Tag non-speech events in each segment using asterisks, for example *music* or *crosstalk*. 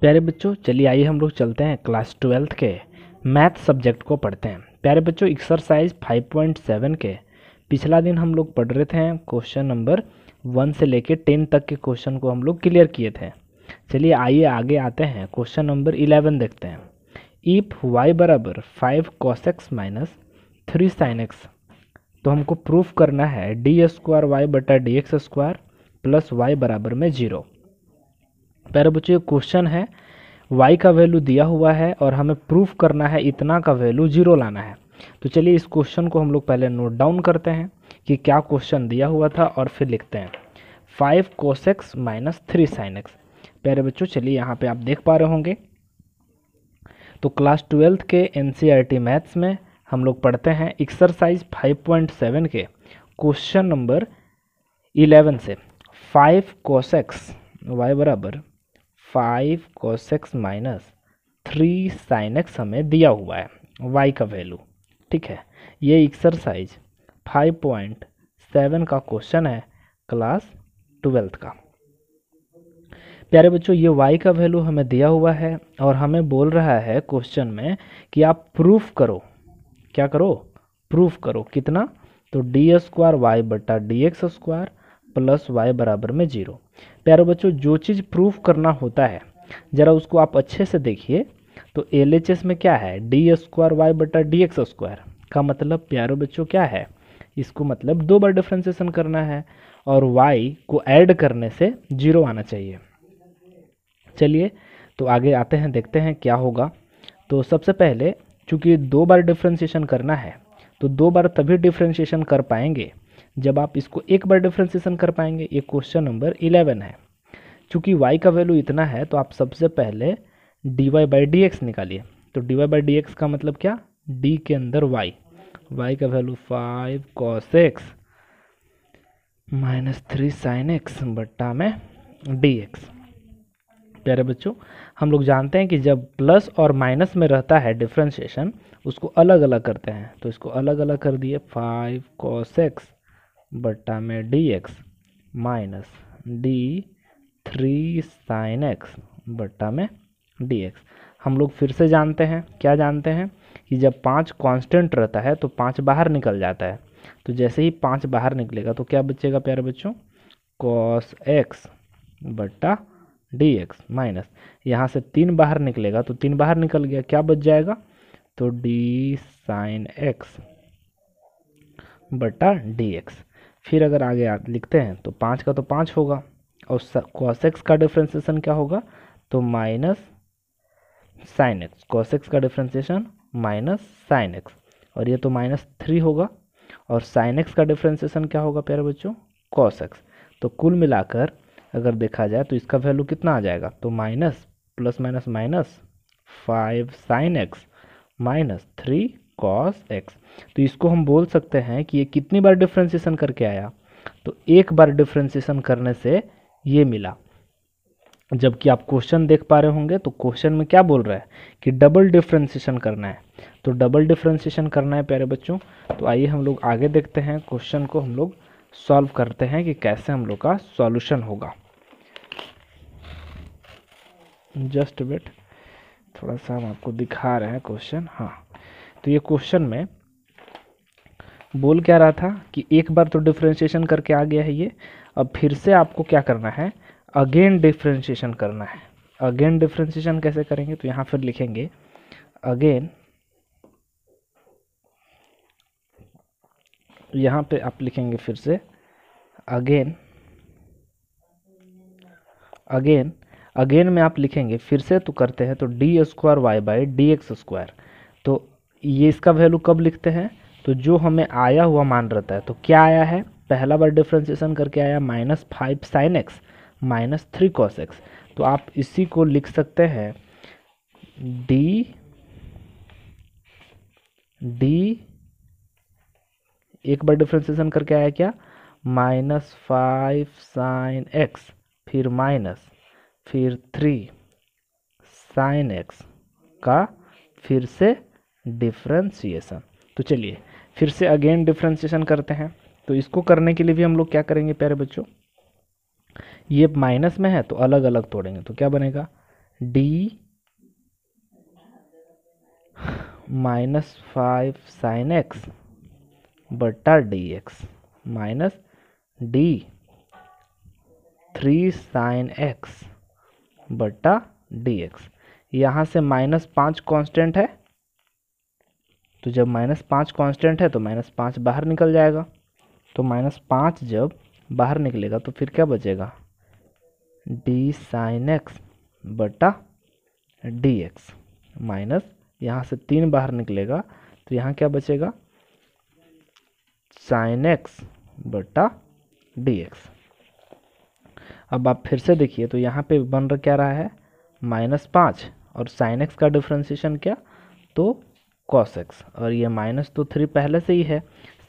प्यारे बच्चों चलिए आइए हम लोग चलते हैं क्लास ट्वेल्थ के मैथ सब्जेक्ट को पढ़ते हैं प्यारे बच्चों एक्सरसाइज 5.7 के पिछला दिन हम लोग पढ़ रहे थे क्वेश्चन नंबर वन से लेकर टेन तक के क्वेश्चन को हम लोग क्लियर किए थे चलिए आइए आगे आते हैं क्वेश्चन नंबर इलेवन देखते हैं इफ वाई बराबर five cos x minus three sine x तो हमको प्रूफ करना है डी स्क्वायर वाई बटा D x square plus Y बराबर में जीरो प्यारे बच्चों ये क्वेश्चन है y का वैल्यू दिया हुआ है और हमें प्रूफ करना है इतना का वैल्यू जीरो लाना है तो चलिए इस क्वेश्चन को हम लोग पहले नोट डाउन करते हैं कि क्या क्वेश्चन दिया हुआ था और फिर लिखते हैं five cos x minus three sine x प्यारे बच्चों चलिए यहाँ पे आप देख पा रहे होंगे तो क्लास ट्वेल्थ के एन मैथ्स e में हम लोग पढ़ते हैं एक्सरसाइज फाइव के क्वेश्चन नंबर इलेवन से फाइव कोसेक्स वाई बराबर five cos x minus three sine x हमें दिया हुआ है वाई का वैल्यू ठीक है ये एक्सरसाइज फाइव पॉइंट सेवन का क्वेश्चन है क्लास ट्वेल्थ का प्यारे बच्चों ये y का वैल्यू हमें दिया हुआ है और हमें बोल रहा है क्वेश्चन में कि आप प्रूफ करो क्या करो प्रूफ करो कितना तो डी स्क्वायर वाई बटा D x square plus Y बराबर में ज़ीरो प्यारे बच्चों जो चीज़ प्रूफ करना होता है ज़रा उसको आप अच्छे से देखिए तो एल में क्या है डी स्क्वायर वाई बटा डी एक्स स्क्वायर का मतलब प्यारे बच्चों क्या है इसको मतलब दो बार डिफ्रेंसिएशन करना है और वाई को ऐड करने से जीरो आना चाहिए चलिए तो आगे आते हैं देखते हैं क्या होगा तो सबसे पहले चूँकि दो बार डिफ्रेंशिएशन करना है तो दो बार तभी डिफ्रेंशिएशन कर पाएंगे जब आप इसको एक बार डिफ्रेंसिएशन कर पाएंगे ये क्वेश्चन नंबर इलेवन है चूँकि वाई का वैल्यू इतना है तो आप सबसे पहले d y by d x निकालिए तो d y by d x का मतलब क्या डी के अंदर वाई वाई का value five cos x minus three sine x बट्टा में डी एक्स प्यारे बच्चों हम लोग जानते हैं कि जब प्लस और माइनस में रहता है डिफ्रेंशिएशन उसको अलग अलग करते हैं तो इसको अलग अलग कर दिए फाइव कॉस एक्स बट्टा में d x minus d three sine x बट्टा में डी एक्स हम लोग फिर से जानते हैं क्या जानते हैं कि जब पाँच कांस्टेंट रहता है तो पाँच बाहर निकल जाता है तो जैसे ही पाँच बाहर निकलेगा तो क्या बचेगा प्यारे बच्चों कॉस एक्स बट्टा डी एक्स माइनस यहाँ से तीन बाहर निकलेगा तो तीन बाहर निकल गया क्या बच जाएगा तो डी साइन एक्स बट्टा डी एक्स फिर अगर आगे लिखते हैं तो पाँच का तो पाँच होगा और कॉस एक्स का डिफ्रेंसिएशन क्या होगा तो minus sine x cos x का डिफ्रेंसिएशन माइनस साइन एक्स और ये तो माइनस थ्री होगा और साइन एक्स का डिफ्रेंसिएशन क्या होगा प्यारे बच्चों कॉस एक्स तो कुल मिलाकर अगर देखा जाए तो इसका वैल्यू कितना आ जाएगा तो minus plus minus minus five sine x minus three cos x तो इसको हम बोल सकते हैं कि ये कितनी बार डिफ्रेंसिएशन करके आया तो एक बार डिफ्रेंसिएशन करने से ये मिला जबकि आप क्वेश्चन देख पा रहे होंगे तो क्वेश्चन में क्या बोल रहा है कि डबल डिफ्रेंसिएशन करना है तो डबल डिफ्रेंसिएशन करना है प्यारे बच्चों तो आइए हम लोग आगे देखते हैं क्वेश्चन को हम लोग सॉल्व करते हैं कि कैसे हम लोग का सॉल्यूशन होगा जस्ट वेट थोड़ा सा हम आपको दिखा रहे हैं क्वेश्चन हाँ तो ये क्वेश्चन में बोल क्या रहा था कि एक बार तो डिफ्रेंशिएशन करके आ गया है ये अब फिर से आपको क्या करना है अगेन डिफ्रेंशिएशन करना है अगेन डिफ्रेंशिएशन कैसे करेंगे तो यहाँ फिर लिखेंगे अगेन यहाँ पे आप लिखेंगे फिर से अगेन अगेन अगेन में आप लिखेंगे फिर से तो करते हैं तो d square y by d x square तो ये इसका वैल्यू कब लिखते हैं तो जो हमें आया हुआ मान रहता है तो क्या आया है पहला बार डिफ्रेंशिएशन करके आया minus five sine x minus three cos x तो आप इसी को लिख सकते हैं डी डी एक बार डिफ्रेंशिएशन करके आया क्या माइनस फाइव साइन एक्स फिर माइनस फिर थ्री साइन एक्स का फिर से डिफ्रेंसीसन तो चलिए फिर से अगेन डिफ्रेंसीसन करते हैं तो इसको करने के लिए भी हम लोग क्या करेंगे प्यारे बच्चों ये माइनस में है तो अलग अलग तोड़ेंगे तो क्या बनेगा d minus five sine x बटा D x minus d three sine x बटा डी एक्स यहाँ से माइनस पाँच कॉन्स्टेंट है तो जब माइनस पाँच कॉन्स्टेंट है तो माइनस पाँच बाहर निकल जाएगा तो माइनस पाँच जब बाहर निकलेगा तो फिर क्या बचेगा डी साइन एक्स बटा डी एक्स माइनस यहाँ से तीन बाहर निकलेगा तो यहाँ क्या बचेगा साइन एक्स बटा डी एक्स अब आप फिर से देखिए तो यहाँ पे बन रहा क्या रहा है माइनस पाँच और साइन एक्स का डिफ्रेंसीशन क्या तो कॉस एक्स और ये माइनस तो थ्री पहले से ही है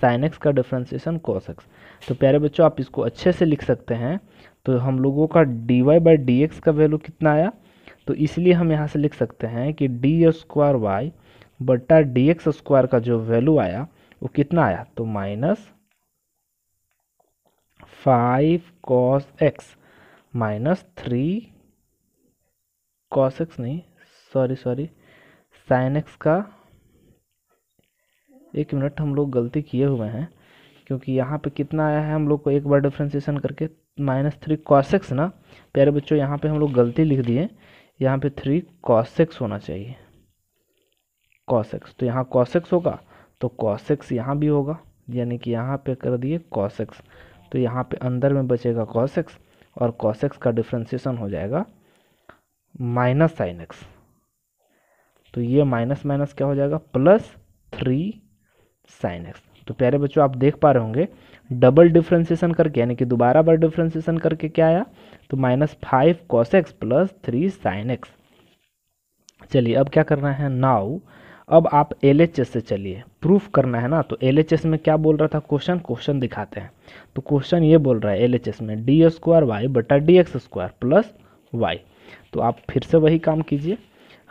साइन एक्स का डिफ्रेंसिएशन कॉस एक्स तो प्यारे बच्चों आप इसको अच्छे से लिख सकते हैं तो हम लोगों का d y by d x का वैल्यू कितना आया तो इसलिए हम यहाँ से लिख सकते हैं कि डी स्क्वायर वाई बट्टा डी एक्स स्क्वायर का जो वैल्यू आया वो कितना आया तो minus five cos x minus three cos x नहीं सॉरी सॉरी साइन एक्स का एक मिनट हम लोग गलती किए हुए हैं क्योंकि यहाँ पे कितना आया है हम लोग को एक बार डिफ्रेंसीसन करके माइनस थ्री कॉसेक्स ना प्यारे बच्चों यहाँ पे हम लोग गलती लिख दिए यहाँ पे थ्री कॉसेक्स होना चाहिए कॉसेक्स तो यहाँ कॉसेक्स होगा तो कॉसेक्स यहाँ भी होगा यानी कि यहाँ पे कर दिए कॉसेक्स तो यहाँ पे अंदर में बचेगा कॉसेक्स और कॉसेक्स का डिफ्रेंसीसन हो जाएगा माइनस साइन एक्स तो ये माइनस माइनस क्या हो जाएगा प्लस थ्री साइन एक्स तो प्यारे बच्चों आप देख पा रहे होंगे डबल डिफ्रेंसिएशन करके यानी कि दोबारा बार डिफ्रेंसिएशन करके क्या आया तो minus five cos x plus three sine x चलिए अब क्या करना है नाउ अब आप एल से चलिए प्रूफ करना है ना तो एल में क्या बोल रहा था क्वेश्चन क्वेश्चन दिखाते हैं तो क्वेश्चन ये बोल रहा है एल में डी स्क्वायर वाई बटा D x square plus y तो आप फिर से वही काम कीजिए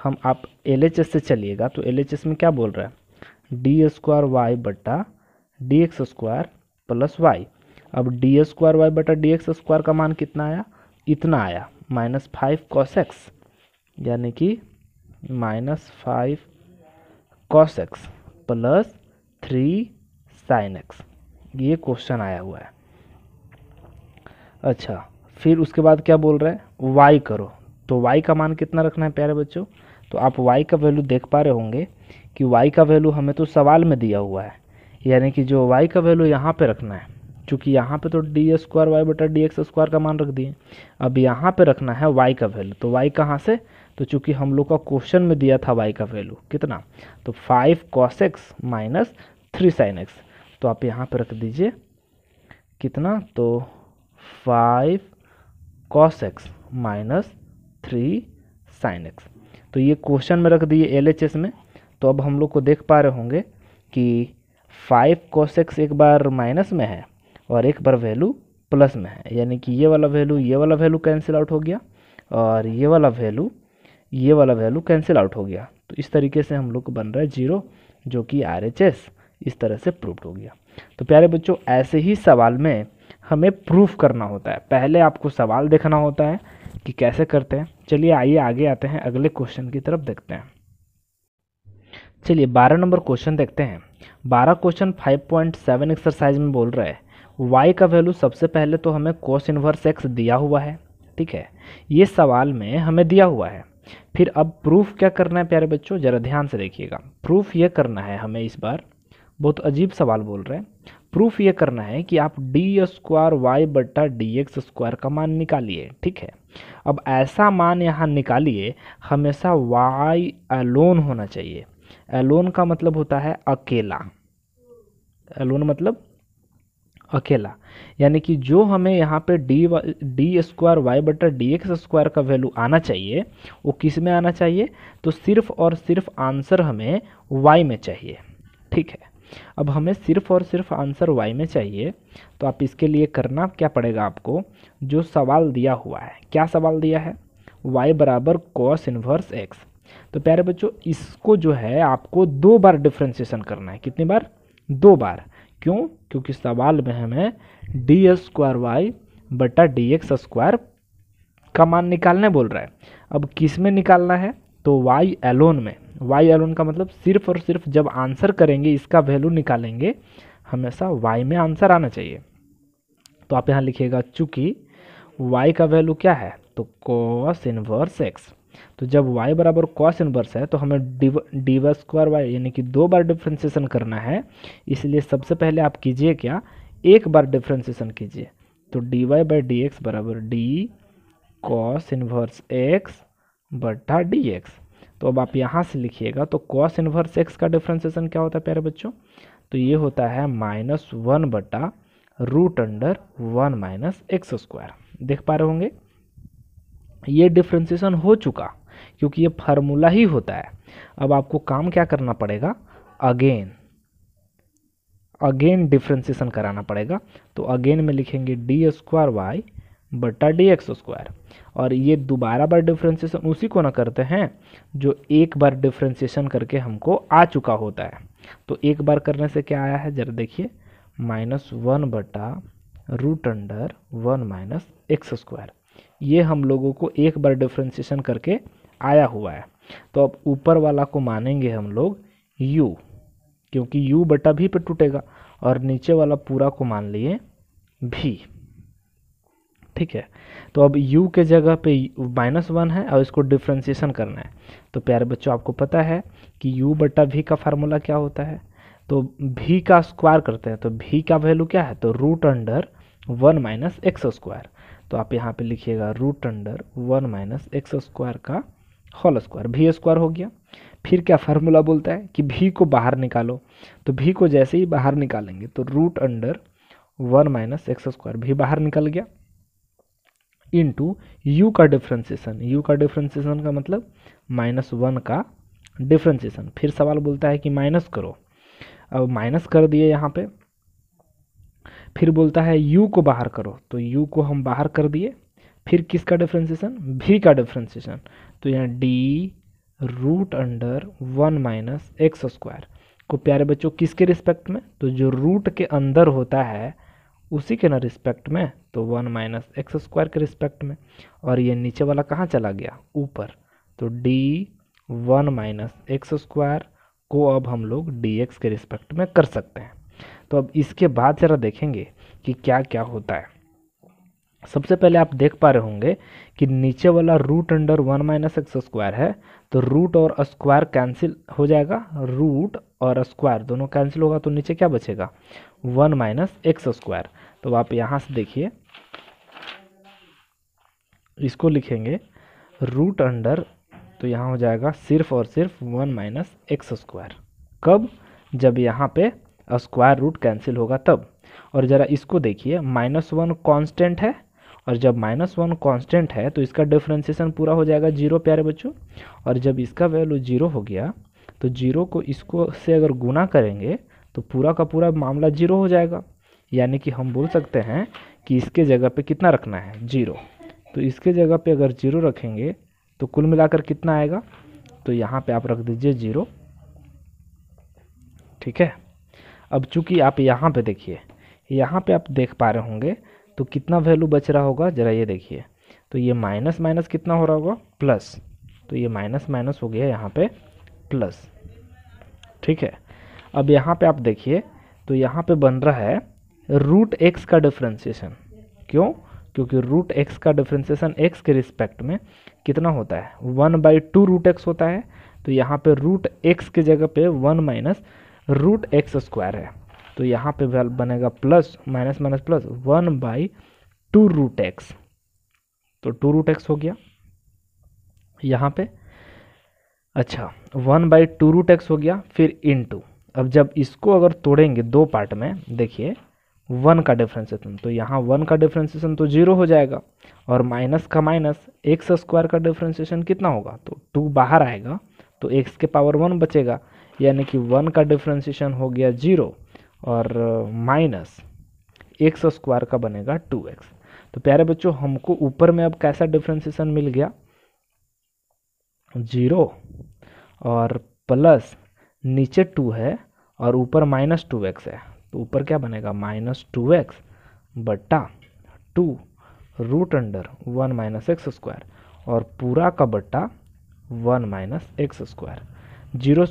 हम आप एल से चलिएगा तो एल में क्या बोल रहा है डी स्क्वायर वाई बटा D x square plus y अब डी स्क्वायर वाई बटा डी एक्स स्क्वायर का मान कितना आया इतना आया माइनस फाइव कॉस एक्स यानी कि minus five cos x plus three sine x ये क्वेश्चन आया हुआ है अच्छा फिर उसके बाद क्या बोल रहे हैं वाई करो तो वाई का मान कितना रखना है प्यारे बच्चों तो आप वाई का वैल्यू देख पा रहे होंगे कि y का वैल्यू हमें तो सवाल में दिया हुआ है यानी कि जो y का वैल्यू यहाँ पे रखना है चूँकि यहाँ पे तो डी स्क्वायर वाई बटा डी एक्स स्क्वायर का मान रख दिए अब यहाँ पे रखना है y का वैल्यू तो y कहाँ से तो चूँकि हम लोग का क्वेश्चन में दिया था y का वैल्यू कितना तो five cos x minus three sine x तो आप यहाँ पर रख दीजिए कितना तो five cos x minus three sine x तो ये क्वेश्चन में रख दिए एल एच एस में तो अब हम लोग को देख पा रहे होंगे कि फाइव कॉस एक्स एक बार माइनस में है और एक बार वैल्यू प्लस में है यानी कि ये वाला वैल्यू ये वाला वैल्यू कैंसिल आउट हो गया और ये वाला वैल्यू ये वाला वैल्यू कैंसिल आउट हो गया तो इस तरीके से हम लोग को बन रहा है जीरो जो कि आर एच एस इस तरह से प्रूफ हो गया तो प्यारे बच्चों ऐसे ही सवाल में हमें प्रूफ करना होता है पहले आपको सवाल देखना होता है कि कैसे करते हैं चलिए आइए आगे आते हैं अगले क्वेश्चन की तरफ देखते हैं चलिए बारह नंबर क्वेश्चन देखते हैं बारह question five point seven exercise में बोल रहा है वाई का वैल्यू सबसे पहले तो हमें cos इन्वर्स एक्स दिया हुआ है ठीक है ये सवाल में हमें दिया हुआ है फिर अब प्रूफ क्या करना है प्यारे बच्चों ज़रा ध्यान से देखिएगा प्रूफ ये करना है हमें इस बार बहुत अजीब सवाल बोल रहे हैं प्रूफ ये करना है कि आप डी स्क्वायर वाई बट्टा डी एक्स स्क्वायर का मान निकालिए ठीक है अब ऐसा मान यहाँ निकालिए हमेशा वाई अलोन होना चाहिए एलोन का मतलब होता है अकेला एलोन मतलब अकेला यानी कि जो हमें यहाँ पे डी डी स्क्वायर वाई बटर डी एक्स स्क्वायर का वैल्यू आना चाहिए वो किस में आना चाहिए तो सिर्फ और सिर्फ आंसर हमें वाई में चाहिए ठीक है अब हमें सिर्फ और सिर्फ आंसर वाई में चाहिए तो आप इसके लिए करना क्या पड़ेगा आपको जो सवाल दिया हुआ है क्या सवाल दिया है वाई बराबर कॉस इनवर्स एक्स तो प्यारे बच्चों इसको जो है आपको दो बार डिफ्रेंसिएशन करना है कितनी बार दो बार क्यों क्योंकि सवाल में हमें डी स्क्वायर वाई बटा डी एक्स स्क्वायर का मान निकालने बोल रहा है अब किस में निकालना है तो वाई एलोन में वाई एलोन का मतलब सिर्फ और सिर्फ जब आंसर करेंगे इसका वैल्यू निकालेंगे हमेशा वाई में आंसर आना चाहिए तो आप यहाँ लिखिएगा चूँकि वाई का वैल्यू क्या है तो कॉस इनवर्स एक्स तो जब y बराबर कॉस इनवर्स है तो हमें डी वाई स्क्वायर वाई यानी कि दो बार डिफ्रेंसिएशन करना है इसलिए सबसे पहले आप कीजिए क्या एक बार डिफ्रेंसिएशन कीजिए तो d y by d x बराबर डी कॉस इनवर्स एक्स बटा डी एक्स तो अब आप यहाँ से लिखिएगा तो कॉस इनवर्स एक्स का डिफ्रेंसिएशन क्या होता है प्यारे बच्चों तो ये होता है माइनस वन बटा root under one minus x square देख पा रहे होंगे ये डिफ्रेंसीसन हो चुका क्योंकि ये फार्मूला ही होता है अब आपको काम क्या करना पड़ेगा अगेन अगेन डिफ्रेंसीसन कराना पड़ेगा तो अगेन में लिखेंगे डी स्क्वायर वाई बटा डी एक्स स्क्वायर और ये दोबारा बार डिफ्रेंसीसन उसी को ना करते हैं जो एक बार डिफ्रेंसीसन करके हमको आ चुका होता है तो एक बार करने से क्या आया है जरा देखिए माइनस वन बटा root under one minus x square ये हम लोगों को एक बार डिफ्रेंसीसन करके आया हुआ है तो अब ऊपर वाला को मानेंगे हम लोग u क्योंकि u बटा भी पे टूटेगा और नीचे वाला पूरा को मान लिए भी ठीक है तो अब u के जगह पे माइनस वन है और इसको डिफ्रेंसीसन करना है तो प्यारे बच्चों आपको पता है कि u बटा भी का फार्मूला क्या होता है तो भी का स्क्वायर करते हैं तो भी का वैल्यू क्या है तो root under one minus x square तो आप यहाँ पे लिखिएगा root under one minus x square का होल स्क्वायर भी स्क्वायर हो गया फिर क्या फार्मूला बोलता है कि भी को बाहर निकालो तो भी को जैसे ही बाहर निकालेंगे तो root under one minus x square भी बाहर निकल गया इंटू यू का डिफ्रेंसिएशन यू का डिफ्रेंसिएशन का मतलब माइनस वन का डिफ्रेंसिएशन फिर सवाल बोलता है कि माइनस करो अब माइनस कर दिए यहाँ पे फिर बोलता है यू को बाहर करो तो यू को हम बाहर कर दिए फिर किसका डिफ्रेंसिएशन भी का डिफ्रेंसिएशन तो यहाँ d root under one minus x square को प्यारे बच्चों किसके रिस्पेक्ट में तो जो रूट के अंदर होता है उसी के ना रिस्पेक्ट में तो वन माइनस एक्स स्क्वायर के रिस्पेक्ट में और ये नीचे वाला कहाँ चला गया ऊपर तो d one minus x square को अब हम लोग डी एक्स के रिस्पेक्ट में कर सकते हैं तो अब इसके बाद ज़रा देखेंगे कि क्या क्या होता है सबसे पहले आप देख पा रहे होंगे कि नीचे वाला root under one minus x square है तो रूट और स्क्वायर कैंसिल हो जाएगा रूट और स्क्वायर दोनों कैंसिल होगा तो नीचे क्या बचेगा वन माइनस एक्स स्क्वायर तो आप यहाँ से देखिए इसको लिखेंगे रूट अंडर तो यहाँ हो जाएगा सिर्फ और सिर्फ वन माइनस एक्स स्क्वायर कब जब यहाँ पे स्क्वायर रूट कैंसिल होगा तब और ज़रा इसको देखिए माइनस वन कॉन्स्टेंट है और जब माइनस वन कॉन्स्टेंट है तो इसका डिफ्रेंसिएशन पूरा हो जाएगा जीरो प्यारे बच्चों और जब इसका वैल्यू जीरो हो गया तो जीरो को इसको से अगर गुना करेंगे तो पूरा का पूरा मामला जीरो हो जाएगा यानी कि हम बोल सकते हैं कि इसके जगह पे कितना रखना है जीरो तो इसके जगह पे अगर जीरो रखेंगे तो कुल मिलाकर कितना आएगा तो यहाँ पे आप रख दीजिए जीरो ठीक है अब चूंकि आप यहाँ पे देखिए यहाँ पे आप देख पा रहे होंगे तो कितना वैल्यू बच रहा होगा ज़रा ये देखिए तो ये माइनस माइनस कितना हो रहा होगा प्लस तो ये माइनस माइनस हो गया यहाँ पे प्लस ठीक है अब यहाँ पे आप देखिए तो यहाँ पे बन रहा है रूट एक्स का डिफ्रेंसीसन क्यों क्योंकि रूट एक्स का डिफ्रेंसीसन एक्स के रिस्पेक्ट में कितना होता है one by two root x होता है तो यहाँ पे रूट एक्स की जगह पे one minus root x square है तो यहाँ पे बनेगा plus minus minus plus one by two root x तो टू रूट एक्स हो गया यहाँ पे अच्छा one by two root x हो गया फिर इन टू अब जब इसको अगर तोड़ेंगे दो पार्ट में देखिए वन का डिफ्रेंसिएशन तो यहाँ वन का डिफ्रेंसिएशन तो जीरो हो जाएगा और माइनस का माइनस एक्स स्क्वायर का डिफ्रेंसिएशन कितना होगा तो टू बाहर आएगा तो एक्स के पावर वन बचेगा यानी कि वन का डिफ्रेंसीशन हो गया जीरो और माइनस एक्स स्क्वायर का बनेगा टू एक्स तो प्यारे बच्चों हमको ऊपर में अब कैसा डिफ्रेंसीशन मिल गया जीरो और प्लस नीचे टू है और ऊपर माइनस टू एक्स है तो ऊपर क्या बनेगा माइनस टू एक्स बट्टा two root under one minus x square और पूरा का बट्टा one minus x square zero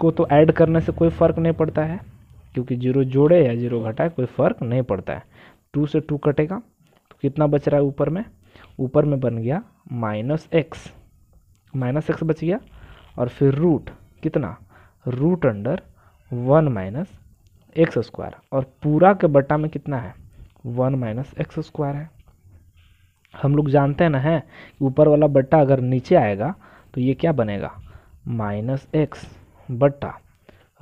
को तो ऐड करने से कोई फ़र्क नहीं पड़ता है क्योंकि जीरो जोड़े या जीरो घटाए कोई फ़र्क नहीं पड़ता है टू से टू कटेगा तो कितना बच रहा है ऊपर में ऊपर में बन गया माइनस एक्स माइनस एक्स बच गया और फिर रूट कितना root under one minus x square और पूरा के बट्टा में कितना है वन माइनस एक्स स्क्वायर है हम लोग जानते हैं ना है ऊपर वाला बट्टा अगर नीचे आएगा तो ये क्या बनेगा माइनस एक्स बट्टा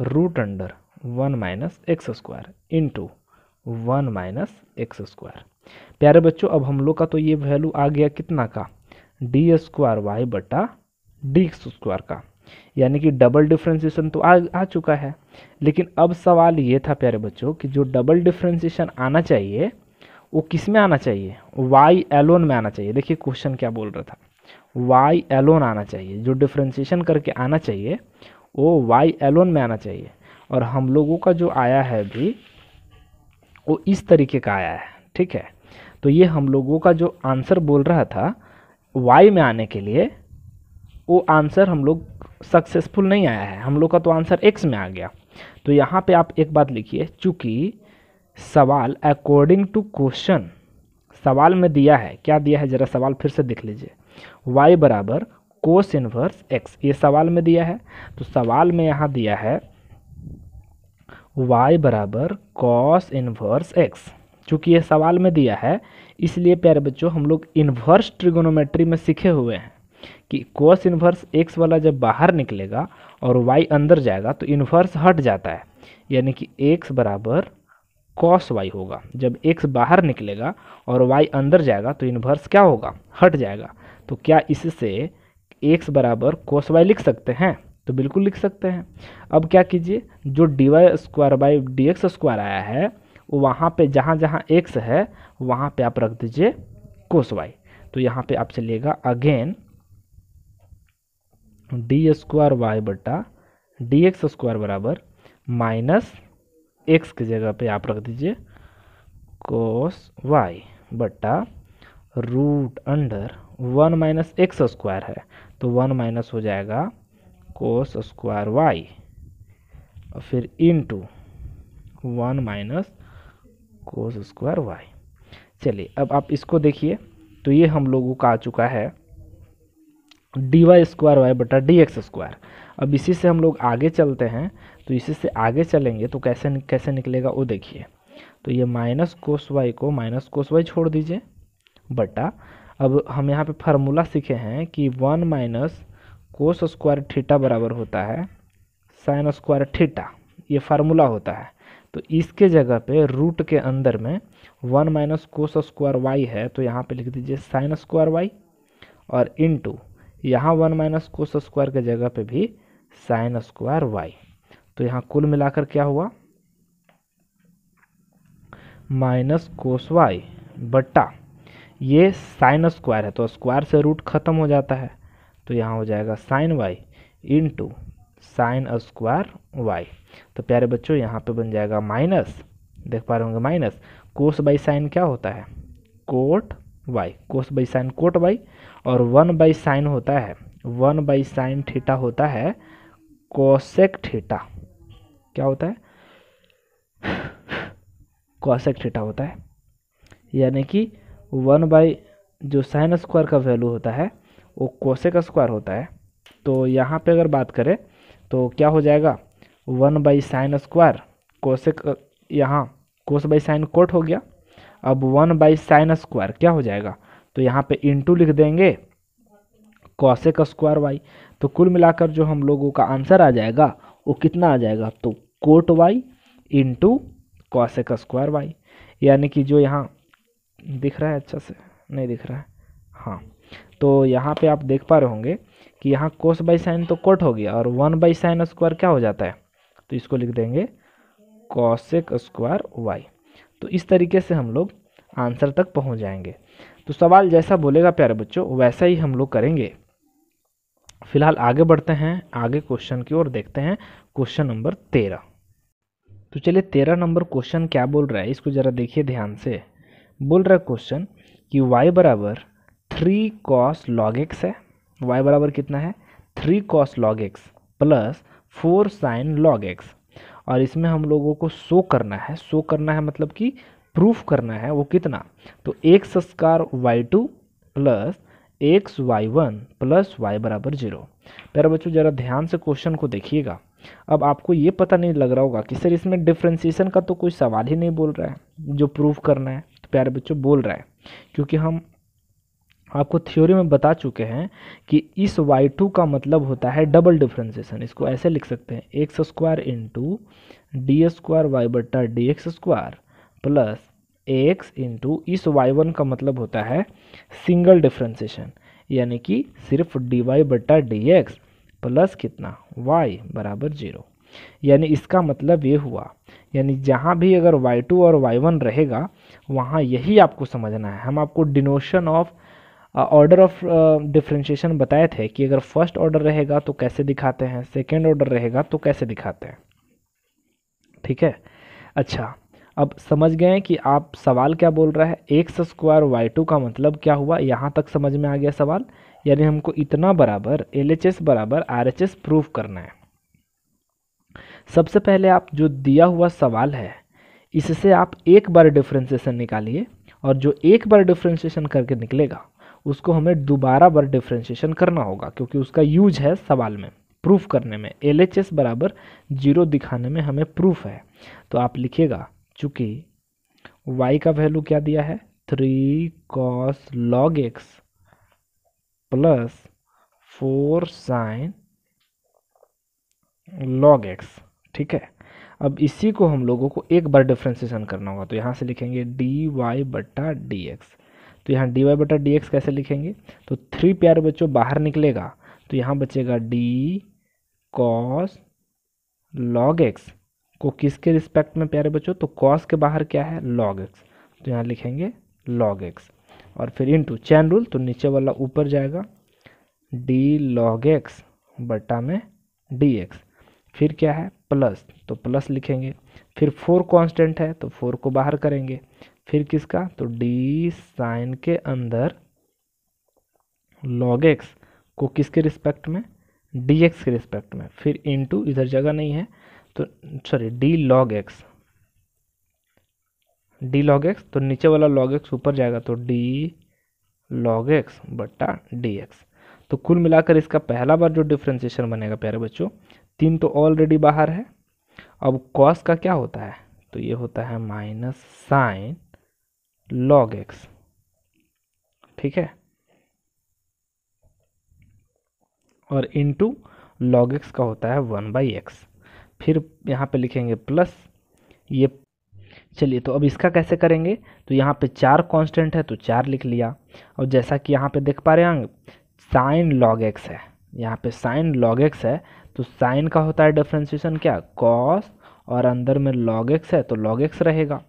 root under one minus x square into one minus x square प्यारे बच्चों अब हम लोग का तो ये वैल्यू आ गया कितना का डी स्क्वायर वाई बट्टा डी एक्स स्क्वायर का यानी कि डबल डिफ्रेंसिएशन तो आ आ चुका है लेकिन अब सवाल ये था प्यारे बच्चों कि जो डबल डिफ्रेंसिएशन आना चाहिए वो किस में आना चाहिए वाई एलोन में आना चाहिए देखिए क्वेश्चन क्या बोल रहा था वाई एलोन आना चाहिए जो डिफ्रेंसिएशन करके आना चाहिए वो वाई एलोन में आना चाहिए और हम लोगों का जो आया है अभी वो इस तरीके का आया है ठीक है तो ये हम लोगों का जो आंसर बोल रहा था वाई में आने के लिए वो आंसर हम लोग सक्सेसफुल नहीं आया है हम लोग का तो आंसर एक्स में आ गया तो यहाँ पे आप एक बात लिखिए चूँकि सवाल अकॉर्डिंग टू क्वेश्चन सवाल में दिया है क्या दिया है ज़रा सवाल फिर से देख लीजिए y बराबर कोस इनवर्स एक्स ये सवाल में दिया है तो सवाल में यहाँ दिया है वाई बराबर कॉस इनवर्स एक्स चूँकि ये सवाल में दिया है इसलिए प्यारे बच्चों हम लोग इन्वर्स ट्रिगोनोमेट्री में सीखे हुए हैं कि कोस इन्वर्स एक्स वाला जब बाहर निकलेगा और वाई अंदर जाएगा तो इन्वर्स हट जाता है यानी कि एक्स बराबर कॉस वाई होगा जब एक्स बाहर निकलेगा और वाई अंदर जाएगा तो इन्वर्स क्या होगा हट जाएगा तो क्या इससे एक्स बराबर कोस वाई लिख सकते हैं तो बिल्कुल लिख सकते हैं अब क्या कीजिए जो d y square by d x square आया है वहाँ पे जहाँ जहाँ एक्स है वहाँ पे आप रख दीजिए कोस वाई तो यहाँ पे आप चलिएगा अगेन डी स्क्वायर वाई बटा डी एक्स स्क्वायर बराबर माइनस एक्स की जगह पे आप रख दीजिए कोस वाई बटा root under one minus x square है तो वन माइनस हो जाएगा कोस स्क्वायर वाई और फिर into one minus cos square y चलिए अब आप इसको देखिए तो ये हम लोगों का आ चुका है डी वाई स्क्वायर वाई बटा डी एक्स स्क्वायर अब इसी से हम लोग आगे चलते हैं तो इसी से आगे चलेंगे तो कैसे कैसे निकलेगा वो देखिए तो ये माइनस कोस वाई को माइनस कोस वाई छोड़ दीजिए बटा अब हम यहाँ पे फार्मूला सीखे हैं कि one minus cos square theta बराबर होता है साइन स्क्वायर थीटा ये फार्मूला होता है तो इसके जगह पे रूट के अंदर में one minus cos square y है तो यहाँ पे लिख दीजिए साइन स्क्वायर वाई और इनटू यहाँ वन माइनस कोस स्क्वायर के जगह पे भी साइन स्क्वायर वाई तो यहाँ कुल मिलाकर क्या हुआ माइनस कोस वाई बट्टा ये साइन स्क्वायर है तो स्क्वायर से रूट ख़त्म हो जाता है तो यहाँ हो जाएगा sine y into sine square y तो प्यारे बच्चों यहाँ पे बन जाएगा माइनस देख पा रहे होंगे माइनस कोस बाई साइन क्या होता है cot y cos by sine cot y और वन बाई साइन होता है वन बाई साइन थीटा होता है कोसेक थीटा क्या होता है कोसेक *sighs* थीटा होता है यानी कि वन बाई जो साइन स्क्वायर का वैल्यू होता है वो कोसेक स्क्वायर होता है तो यहाँ पे अगर बात करें तो क्या हो जाएगा one by sine square cosec यहाँ कोस बाई साइन कोट हो गया अब वन बाई साइन स्क्वायर क्या हो जाएगा तो यहाँ पे इंटू लिख देंगे कौशिक स्क्वायर वाई तो कुल मिलाकर जो हम लोगों का आंसर आ जाएगा वो कितना आ जाएगा तो cot y into cosec square y यानी कि जो यहाँ दिख रहा है अच्छा से नहीं दिख रहा है हाँ तो यहाँ पे आप देख पा रहे होंगे कि यहाँ कोस बाई साइन तो कोट हो गया और वन बाई साइन स्क्वायर क्या हो जाता है तो इसको लिख देंगे कॉसेक स्क्वायर वाई तो इस तरीके से हम लोग आंसर तक पहुँच जाएंगे तो सवाल जैसा बोलेगा प्यारे बच्चों वैसा ही हम लोग करेंगे फिलहाल आगे बढ़ते हैं आगे क्वेश्चन की ओर देखते हैं क्वेश्चन नंबर तेरह तो चलिए तेरह नंबर क्वेश्चन क्या बोल रहा है इसको ज़रा देखिए ध्यान से बोल रहा है क्वेश्चन कि y बराबर थ्री कॉस लॉग एक्स है y बराबर कितना है three cos log x plus four sine log x और इसमें हम लोगों को शो करना है शो करना है मतलब कि प्रूफ करना है वो कितना तो x square y two plus x y one plus Y बराबर जीरो प्यारे बच्चों ज़रा ध्यान से क्वेश्चन को देखिएगा अब आपको ये पता नहीं लग रहा होगा कि सर इसमें डिफ्रेंसीसन का तो कोई सवाल ही नहीं बोल रहा है जो प्रूफ करना है प्यारे बच्चों बोल रहा है क्योंकि हम आपको थ्योरी में बता चुके हैं कि इस वाई टू का मतलब होता है डबल डिफ्रेंसिएशन इसको ऐसे लिख सकते हैं x square into d square y बट्टा d x square plus x into इस वाई वन का मतलब होता है सिंगल डिफ्रेंसिएशन यानी कि सिर्फ डी वाई बट्टा डी एक्स प्लस कितना वाई बराबर जीरो यानी इसका मतलब ये हुआ यानी जहाँ भी अगर y2 और y1 रहेगा वहाँ यही आपको समझना है हम आपको denotation of order of differentiation बताए थे कि अगर फर्स्ट ऑर्डर रहेगा तो कैसे दिखाते हैं सेकेंड ऑर्डर रहेगा तो कैसे दिखाते हैं ठीक है अच्छा अब समझ गए कि आप सवाल क्या बोल रहा है एक्स स्क्वायर वाई टू का मतलब क्या हुआ यहाँ तक समझ में आ गया सवाल यानी हमको इतना बराबर एल एच एस बराबर आर एच एस प्रूव करना है सबसे पहले आप जो दिया हुआ सवाल है इससे आप एक बार डिफ्रेंसिएशन निकालिए और जो एक बार डिफ्रेंशिएशन करके निकलेगा उसको हमें दोबारा बार डिफ्रेंशिएशन करना होगा क्योंकि उसका यूज है सवाल में प्रूफ करने में एल एच एस बराबर जीरो दिखाने में हमें प्रूफ है तो आप लिखिएगा चूँकि y का वैल्यू क्या दिया है three cos log x plus four sine log x ठीक है अब इसी को हम लोगों को एक बार डिफ्रेंसिएशन करना होगा तो यहाँ से लिखेंगे डी वाई बट्टा डी एक्स तो यहाँ डी वाई बटा डी एक्स कैसे लिखेंगे तो थ्री प्यारे बच्चों बाहर निकलेगा तो यहाँ बचेगा डी कॉस लॉग एक्स को किसके रिस्पेक्ट में प्यारे बच्चों तो कॉस के बाहर क्या है लॉग एक्स तो यहाँ लिखेंगे लॉग एक्स और फिर टू चैन रूल तो नीचे वाला ऊपर जाएगा डी लॉग एक्स बट्टा में डी एक्स फिर क्या है प्लस तो प्लस लिखेंगे फिर फोर कांस्टेंट है तो फोर को बाहर करेंगे फिर किसका तो डी साइन के अंदर लॉग एक्स को किसके रिस्पेक्ट में डी एक्स के रिस्पेक्ट में फिर इनटू इधर जगह नहीं है तो sorry d log x d log x तो नीचे वाला लॉग एक्स ऊपर जाएगा तो डी लॉग एक्स बट्टा डी एक्स तो कुल मिलाकर इसका पहला बार जो डिफ्रेंसिएशन बनेगा प्यारे बच्चों तीन तो ऑलरेडी बाहर है अब कॉस का क्या होता है तो ये होता है माइनस साइन लॉग एक्स ठीक है और इनटू लॉग एक्स का होता है वन बाई एक्स फिर यहाँ पे लिखेंगे प्लस ये चलिए तो अब इसका कैसे करेंगे तो यहाँ पे चार कांस्टेंट है तो चार लिख लिया और जैसा कि यहाँ पे देख पा रहे हैं साइन लॉग एक्स है यहाँ पे साइन लॉग एक्स है तो साइन का होता है डिफ्रेंसिएशन क्या कॉस और अंदर में लॉग एक्स है तो लॉग एक्स रहेगा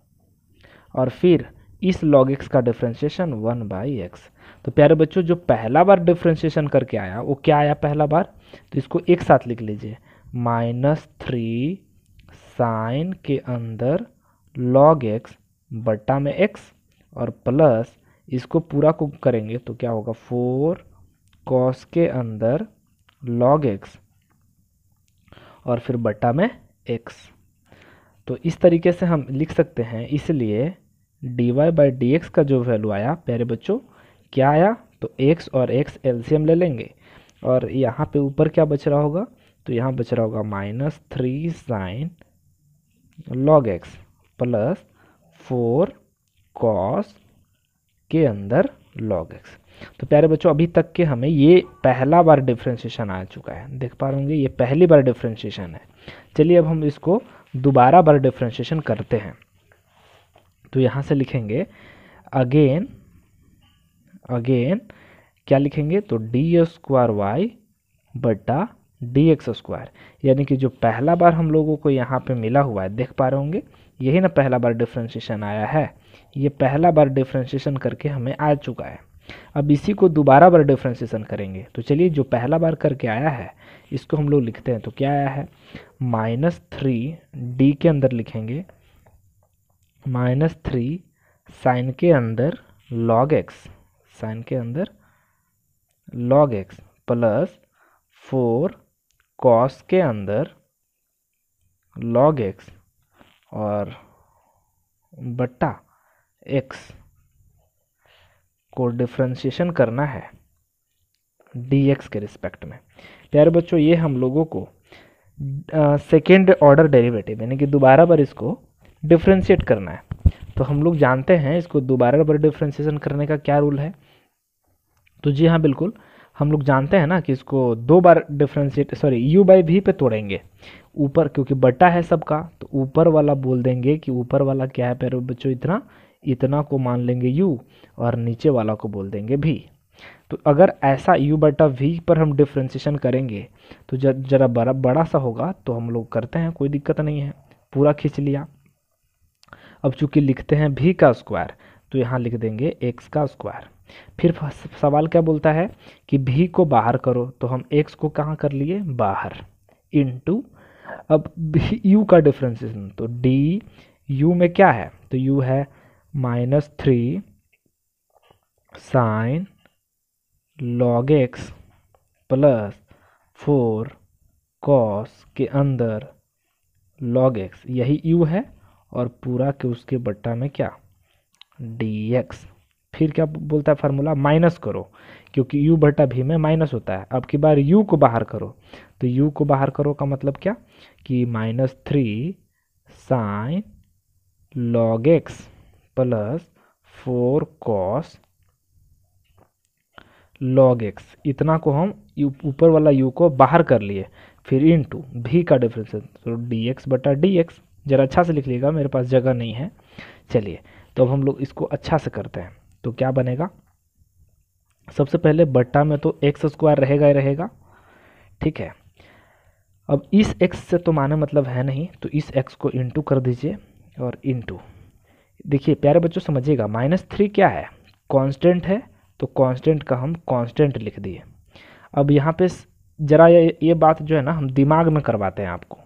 और फिर इस लॉग एक्स का डिफ्रेंशिएशन वन बाई एक्स तो प्यारे बच्चों जो पहला बार डिफ्रेंशिएशन करके आया वो क्या आया पहला बार तो इसको एक साथ लिख लीजिए माइनस थ्री साइन के अंदर लॉग एक्स बट्टा में एक्स और प्लस इसको पूरा को करेंगे तो क्या होगा फोर कॉस के अंदर लॉग एक्स और फिर बट्टा में एक्स तो इस तरीके से हम लिख सकते हैं इसलिए d y by d x का जो वैल्यू आया प्यारे बच्चों क्या आया तो एक्स और एक्स एलसीएम ले लेंगे और यहाँ पे ऊपर क्या बच रहा होगा तो यहाँ बच रहा होगा minus three sine log x plus four cos के अंदर लॉग एक्स तो प्यारे बच्चों अभी तक के हमें ये पहला बार डिफ्रेंशिएशन आ चुका है देख पा रहे ये पहली बार डिफ्रेंशिएशन है चलिए अब हम इसको दोबारा बार डिफ्रेंशिएशन करते हैं तो यहाँ से लिखेंगे अगेन अगेन क्या लिखेंगे तो डी स्क्वायर वाई बटा डी एक्स स्क्वायर यानी कि जो पहला बार हम लोगों को यहाँ पे मिला हुआ है देख पा रहे होंगे यही ना पहला बार डिफ्रेंशिएशन आया है ये पहला बार डिफ्रेंशिएशन करके हमें आ चुका है अब इसी को दोबारा बार डिफ्रेंसिएसन करेंगे तो चलिए जो पहला बार करके आया है इसको हम लोग लिखते हैं तो क्या आया है माइनस थ्री डी के अंदर लिखेंगे माइनस थ्री साइन के अंदर लॉग एक्स साइन के अंदर log x plus four cos के अंदर लॉग एक्स और बट्टा एक्स को डिफ्रेंशिएशन करना है डी एक्स के रिस्पेक्ट में प्यारे बच्चों ये हम लोगों को सेकेंड ऑर्डर डेरिवेटिव यानी कि दोबारा बार इसको डिफ्रेंशिएट करना है तो हम लोग जानते हैं इसको दोबारा बार डिफ्रेंशिएशन करने का क्या रूल है तो जी हाँ बिल्कुल हम लोग जानते हैं ना कि इसको दो बार डिफ्रेंशिएट सॉरी यू बाई भी पे तोड़ेंगे ऊपर क्योंकि बटा है सबका तो ऊपर वाला बोल देंगे कि ऊपर वाला क्या है प्यारे बच्चों इतना इतना को मान लेंगे u और नीचे वाला को बोल देंगे v तो अगर ऐसा u बटा v पर हम डिफ्रेंसीशन करेंगे तो ज़रा बड़ा बड़ा सा होगा तो हम लोग करते हैं कोई दिक्कत नहीं है पूरा खींच लिया अब चूंकि लिखते हैं भी का स्क्वायर तो यहाँ लिख देंगे x का स्क्वायर फिर सवाल क्या बोलता है कि भी को बाहर करो तो हम x को कहाँ कर लिए बाहर इन टू अब यू का डिफ्रेंसेशन तो डी यू में क्या है तो यू है minus three sine log x plus four cos के अंदर लॉग एक्स यही यू है और पूरा के उसके बट्टा में क्या डी एक्स फिर क्या बोलता है फार्मूला माइनस करो क्योंकि u बट्टा भी में माइनस होता है अब की बार u को बाहर करो तो u को बाहर करो का मतलब क्या कि minus three sine log x plus four cos log x इतना को हम ऊपर वाला यू को बाहर कर लिए फिर इन टू भी का डिफरेंस तो डी एक्स बटा डी एक्स ज़रा अच्छा से लिख लीजिएगा मेरे पास जगह नहीं है चलिए तो अब हम लोग इसको अच्छा से करते हैं तो क्या बनेगा सबसे पहले बट्टा में तो एक्स स्क्वायर रहेगा ही रहेगा ठीक है अब इस एक्स से तो माने मतलब है नहीं तो इस एक्स को इंटू कर दीजिए और इंटू देखिए प्यारे बच्चों समझिएगा माइनस थ्री क्या है कांस्टेंट है तो कांस्टेंट का हम कांस्टेंट लिख दिए अब यहाँ पे ज़रा ये ये बात जो है ना हम दिमाग में करवाते हैं आपको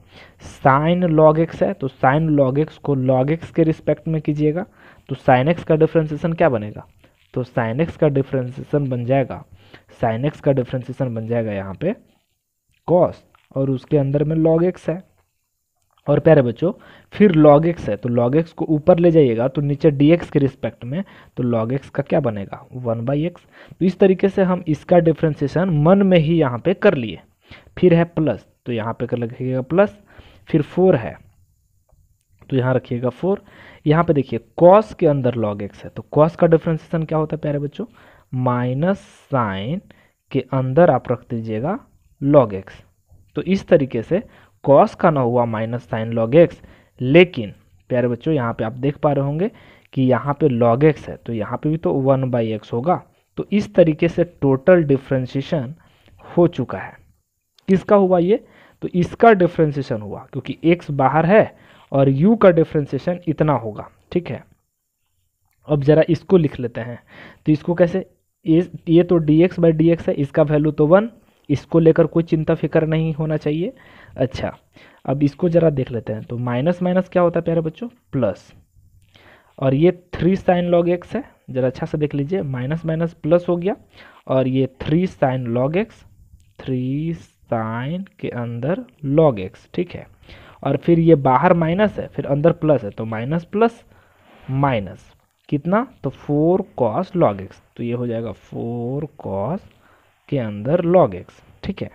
साइन लॉग एक्स है तो साइन लॉग एक्स को लॉग एक्स के रिस्पेक्ट में कीजिएगा तो साइन एक्स का डिफ्रेंसीसन क्या बनेगा तो साइन एक्स का डिफ्रेंसिएसन बन जाएगा साइन एक्स का डिफ्रेंसीसन बन जाएगा यहाँ पर कॉस और उसके अंदर में लॉग एक्स है और प्यारे बच्चों फिर log x है तो log x को ऊपर ले जाइएगा तो नीचे dx के रिस्पेक्ट में तो log x का क्या बनेगा वन बाई एक्स तो इस तरीके से हम इसका डिफ्रेंसिएशन मन में ही यहाँ पे कर लिए फिर है प्लस तो यहाँ पे कर रखिएगा प्लस फिर फोर है तो यहाँ रखिएगा फोर यहाँ पे देखिए कॉस के अंदर लॉग एक्स है तो कॉस का डिफ्रेंसिएशन क्या होता है प्यारे बच्चों माइनस साइन के अंदर आप रख दीजिएगा लॉग एक्स तो इस तरीके से कॉस का ना हुआ माइनस साइन लॉग एक्स लेकिन प्यारे बच्चों यहाँ पे आप देख पा रहे होंगे कि यहाँ पे लॉग एक्स है तो यहाँ पे भी तो वन बाई एक्स होगा तो इस तरीके से टोटल डिफ्रेंशिएशन हो चुका है किसका हुआ ये तो इसका डिफ्रेंशिएशन हुआ क्योंकि एक्स बाहर है और यू का डिफ्रेंशिएशन इतना होगा ठीक है अब ज़रा इसको लिख लेते हैं तो इसको कैसे ये ये तो डी बाई डी एक्स है इसका वैल्यू तो वन इसको लेकर कोई चिंता फिक्र नहीं होना चाहिए अच्छा अब इसको ज़रा देख लेते हैं तो माइनस माइनस क्या होता है प्यारे बच्चों प्लस और ये थ्री साइन लॉग एक्स है ज़रा अच्छा से देख लीजिए माइनस माइनस प्लस हो गया और ये three sine log x three sine के अंदर लॉग एक्स ठीक है और फिर ये बाहर माइनस है फिर अंदर प्लस है तो माइनस प्लस माइनस कितना तो फोर कॉस लॉग एक्स तो ये हो जाएगा फोर कॉस के अंदर लॉग एक्स ठीक है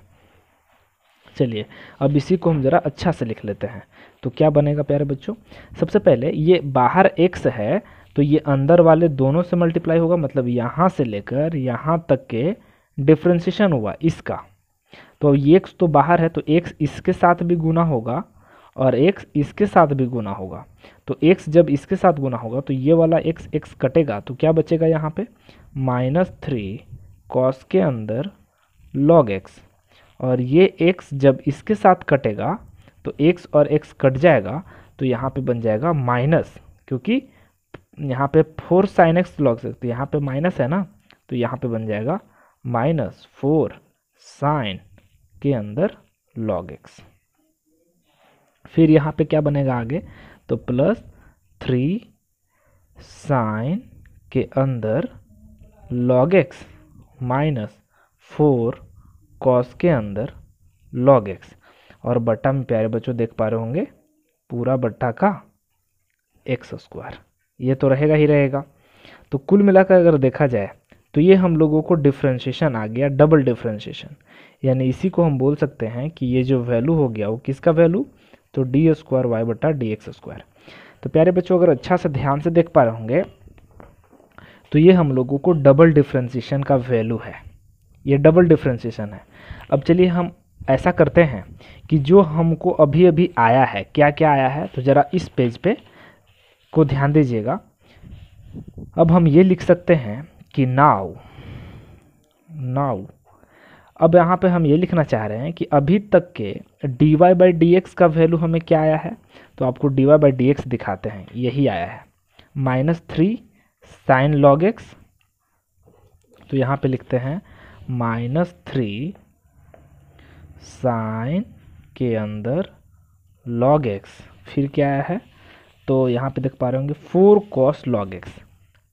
चलिए अब इसी को हम ज़रा अच्छा से लिख लेते हैं तो क्या बनेगा प्यारे बच्चों सबसे पहले ये बाहर एक्स है तो ये अंदर वाले दोनों से मल्टीप्लाई होगा मतलब यहाँ से लेकर यहाँ तक के डिफ्रेंसीशन हुआ इसका तो ये एक्स तो बाहर है तो एक्स इसके साथ भी गुना होगा और एक इसके साथ भी गुना होगा तो एक्स जब इसके साथ गुना होगा तो ये वाला एक एक्स कटेगा तो क्या बचेगा यहाँ पे माइनस थ्री कॉस के अंदर लॉग एक्स और ये x जब इसके साथ कटेगा तो x और x कट जाएगा तो यहाँ पे बन जाएगा माइनस क्योंकि यहाँ पे फोर साइन एक्स लॉग सकते यहाँ पे माइनस है ना तो यहाँ पे बन जाएगा माइनस फोर साइन के अंदर लॉग एक्स फिर यहाँ पे क्या बनेगा आगे तो प्लस थ्री साइन के अंदर log x minus four cos के अंदर लॉग एक्स और बट्टा में प्यारे बच्चों देख पा रहे होंगे पूरा बट्टा का एक्स स्क्वायर ये तो रहेगा ही रहेगा तो कुल मिलाकर अगर देखा जाए तो ये हम लोगों को डिफ्रेंशिएशन आ गया डबल डिफ्रेंशिएशन यानी इसी को हम बोल सकते हैं कि ये जो वैल्यू हो गया वो किसका वैल्यू तो डी स्क्वायर वाई बटा डी एक्स स्क्वायर तो प्यारे बच्चों अगर अच्छा से ध्यान से देख पा रहे होंगे तो ये हम लोगों को डबल डिफ्रेंशिएशन का वैल्यू है ये डबल डिफ्रेंशिएशन है अब चलिए हम ऐसा करते हैं कि जो हमको अभी अभी आया है क्या क्या आया है तो ज़रा इस पेज पे को ध्यान दीजिएगा अब हम ये लिख सकते हैं कि नाव नाव अब यहाँ पे हम ये लिखना चाह रहे हैं कि अभी तक के dy वाई बाई डी का वैल्यू हमें क्या आया है तो आपको dy वाई बाई डी दिखाते हैं यही आया है minus three sine log x तो यहाँ पे लिखते हैं माइनस थ्री साइन के अंदर लॉग एक्स फिर क्या आया है तो यहाँ पे देख पा रहे होंगे four cos log x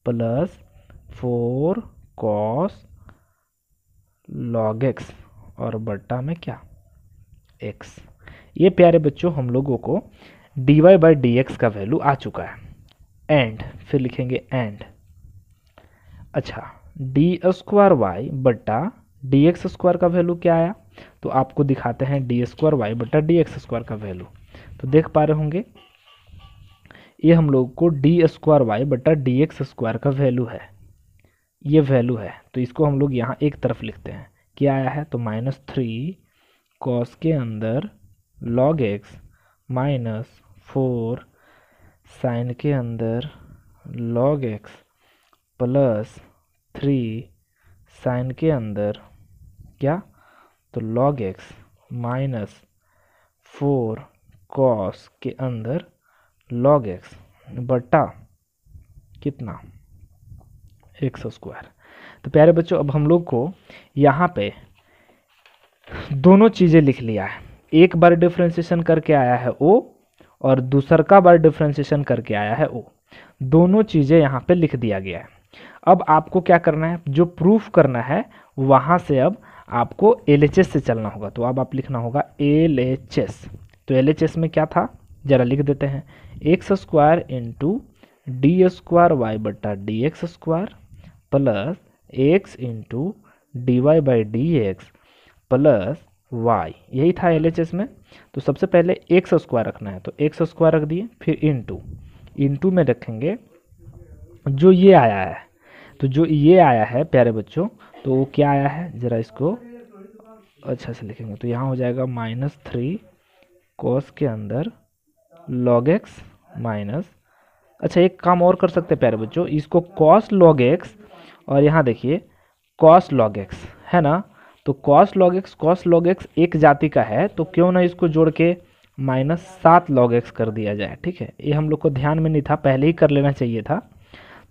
plus four cos log x और बट्टा में क्या एक्स ये प्यारे बच्चों हम लोगों को d y by d x का वैल्यू आ चुका है एंड फिर लिखेंगे एंड अच्छा डी स्क्वायर वाई बट्टा डी एक्स स्क्वायर का वैल्यू क्या आया तो आपको दिखाते हैं डी स्क्वायर वाई बटा डी एक्स स्क्वायर का वैल्यू तो देख पा रहे होंगे ये हम लोगों को डी स्क्वायर वाई बटा डी एक्स स्क्वायर का वैल्यू है ये वैल्यू है तो इसको हम लोग यहाँ एक तरफ लिखते हैं क्या आया है तो माइनस थ्री कॉस के अंदर log x minus four sine के अंदर log x plus three sine के अंदर क्या तो log x minus four cos के अंदर log x बटा कितना एक्स स्क्वायर तो प्यारे बच्चों अब हम लोग को यहाँ पे दोनों चीज़ें लिख लिया है एक बार डिफ्रेंसिएशन करके आया है ओ और दूसर का बार डिफ्रेंसिएशन करके आया है ओ दोनों चीज़ें यहाँ पे लिख दिया गया है अब आपको क्या करना है जो प्रूफ करना है वहाँ से अब आपको एल से चलना होगा तो अब आप लिखना होगा एल तो एल में क्या था ज़रा लिख देते हैं x square into d square y बट्टा d x square plus x into d y by d x plus y यही था एल में तो सबसे पहले एक्स स्क्वायर रखना है तो एक्स स्क्वायर रख दिए फिर इंटू इंटू में रखेंगे जो ये आया है तो जो ये आया है प्यारे बच्चों तो वो क्या आया है ज़रा इसको अच्छा से लिखेंगे तो यहाँ हो जाएगा माइनस थ्री कॉस के अंदर लॉग एक्स माइनस अच्छा एक काम और कर सकते हैं प्यारे बच्चों इसको कॉस लॉग एक्स और यहाँ देखिए कॉस लॉग एक्स है ना तो cos log x cos log x एक जाति का है तो क्यों ना इसको जोड़ के माइनस सात लॉग एक्स कर दिया जाए ठीक है ये हम लोग को ध्यान में नहीं था पहले ही कर लेना चाहिए था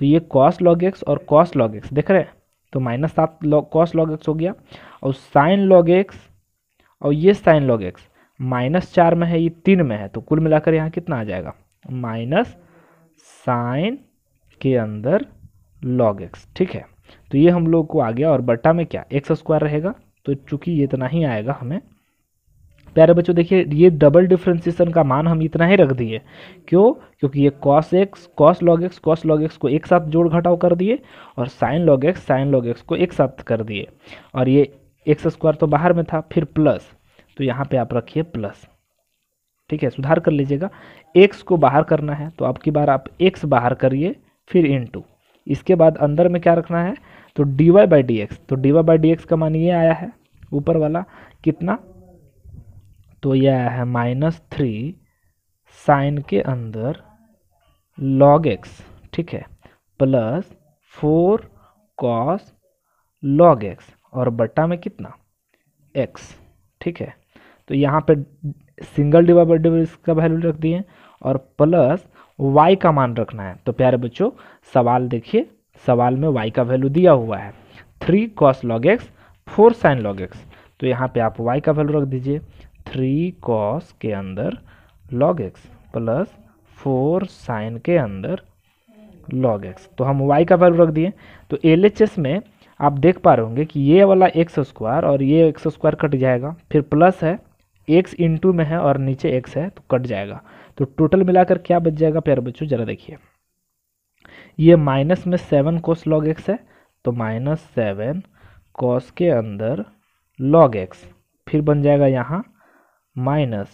तो ये कॉस लॉग एक्स और कॉस लॉग एक्स देख रहे हैं तो माइनस सात लॉ कॉस लॉग एक्स हो गया और साइन लॉग एक्स और ये साइन लॉग एक्स माइनस चार में है ये तीन में है तो कुल मिलाकर यहाँ कितना आ जाएगा माइनस साइन के अंदर लॉग एक्स ठीक है तो ये हम लोग को आ गया और बट्टा में क्या एक्स स्क्वायर रहेगा तो चूंकि ये इतना ही आएगा हमें प्यारे बच्चों देखिए ये डबल डिफ्रेंसिएशन का मान हम इतना ही रख दिए क्यों क्योंकि ये cos x cos log x cos log x को एक साथ जोड़ घटाव कर दिए और sine log x sine log x को एक साथ कर दिए और ये एक्स स्क्वायर तो बाहर में था फिर प्लस तो यहाँ पे आप रखिए प्लस ठीक है सुधार कर लीजिएगा एक्स को बाहर करना है तो आपकी बार आप एक्स बाहर करिए फिर इनटू इसके बाद अंदर में क्या रखना है तो d y by d x तो d y by d x का मान ये आया है ऊपर वाला कितना तो यह है माइनस थ्री साइन के अंदर लॉग एक्स ठीक है plus four cos log x और बट्टा में कितना एक्स ठीक है तो यहाँ पे सिंगल डिवाइड बाई डिवाइड इसका वैल्यू रख दिए और प्लस वाई का मान रखना है तो प्यारे बच्चों सवाल देखिए सवाल में वाई का वैल्यू दिया हुआ है three cos log x four sine log x तो यहाँ पे आप वाई का वैल्यू रख दीजिए थ्री कॉस के अंदर log x plus four sine के अंदर लॉग एक्स तो हम वाई का वैल्यू रख दिए तो एल में आप देख पा रहे होंगे कि ये वाला एक्स स्क्वायर और ये एक्स स्क्वायर कट जाएगा फिर प्लस है एक्स इंटू में है और नीचे एक्स है तो कट जाएगा तो टोटल मिलाकर क्या बच जाएगा प्यारे बच्चों जरा देखिए ये माइनस में सेवन कोस लॉग एक्स है तो माइनस सेवन कॉस के अंदर लॉग एक्स फिर बन जाएगा यहाँ माइनस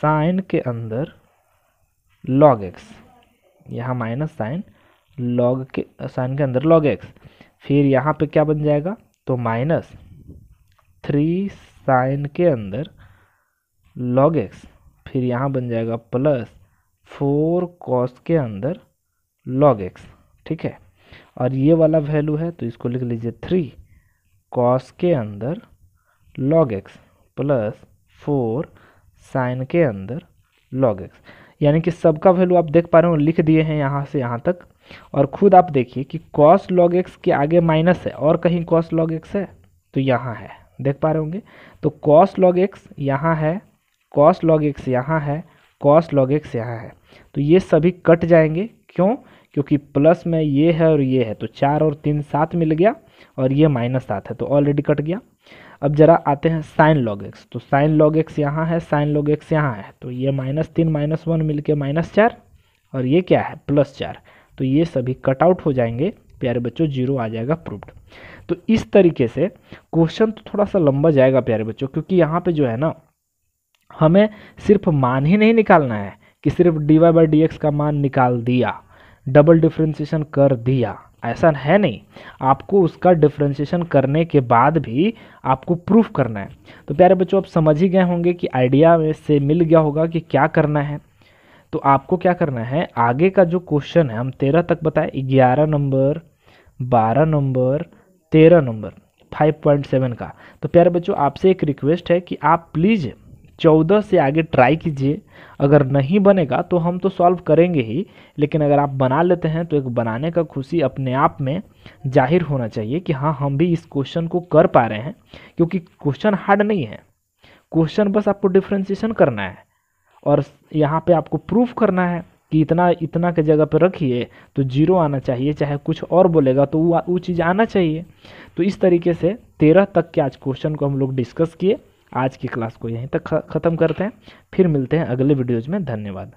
साइन के अंदर लॉग एक्स यहाँ माइनस साइन लॉग के साइन के अंदर लॉग एक्स फिर यहाँ पे क्या बन जाएगा तो माइनस थ्री साइन के अंदर लॉग एक्स फिर यहाँ बन जाएगा प्लस फोर कॉस के अंदर लॉग एक्स ठीक है और ये वाला वैल्यू है तो इसको लिख लीजिए थ्री कॉस के अंदर log x plus four sine के अंदर लॉग एक्स यानी कि सबका वैल्यू आप देख पा रहे हो लिख दिए हैं यहाँ से यहाँ तक और खुद आप देखिए कि कॉस लॉग एक्स के आगे माइनस है और कहीं कॉस लॉग एक्स है तो यहाँ है देख पा रहे होंगे तो कॉस लॉग एक्स यहाँ है कॉस लॉग एक्स यहाँ है कॉस लॉग एक्स यहाँ है तो ये सभी कट जाएंगे क्यों क्योंकि प्लस में ये है और ये है तो चार और तीन सात मिल गया और ये माइनस सात है तो ऑलरेडी कट गया अब जरा आते हैं साइन लॉग एक्स तो साइन लॉग एक्स यहाँ है साइन लॉग एक्स यहाँ है तो ये माइनस तीन माइनस वन मिल के माइनस चार और ये क्या है प्लस चार तो ये सभी कट आउट हो जाएंगे प्यारे बच्चों जीरो आ जाएगा प्रूव्ड तो इस तरीके से क्वेश्चन तो थोड़ा सा लंबा जाएगा प्यारे बच्चों क्योंकि यहाँ पे जो है ना हमें सिर्फ मान ही नहीं निकालना है कि सिर्फ d y by d x का मान निकाल दिया डबल डिफ्रेंसिएशन कर दिया ऐसा है नहीं आपको उसका डिफ्रेंशिएशन करने के बाद भी आपको प्रूफ करना है तो प्यारे बच्चों आप समझ ही गए होंगे कि आइडिया में से मिल गया होगा कि क्या करना है तो आपको क्या करना है आगे का जो क्वेश्चन है हम तेरह तक बताएं ग्यारह नंबर बारह नंबर तेरह नंबर फाइव पॉइंट सेवन का तो प्यारे बच्चों आपसे एक रिक्वेस्ट है कि आप प्लीज़ चौदह से आगे ट्राई कीजिए अगर नहीं बनेगा तो हम तो सॉल्व करेंगे ही लेकिन अगर आप बना लेते हैं तो एक बनाने का खुशी अपने आप में जाहिर होना चाहिए कि हाँ हम भी इस क्वेश्चन को कर पा रहे हैं क्योंकि क्वेश्चन हार्ड नहीं है क्वेश्चन बस आपको डिफ्रेंशिएशन करना है और यहाँ पे आपको प्रूफ करना है कि इतना इतना के जगह पर रखिए तो जीरो आना चाहिए चाहे कुछ और बोलेगा तो वो वो चीज़ आना चाहिए तो इस तरीके से तेरह तक के आज क्वेश्चन को हम लोग डिस्कस किए आज की क्लास को यहीं तक ख़त्म करते हैं फिर मिलते हैं अगले वीडियोज़ में धन्यवाद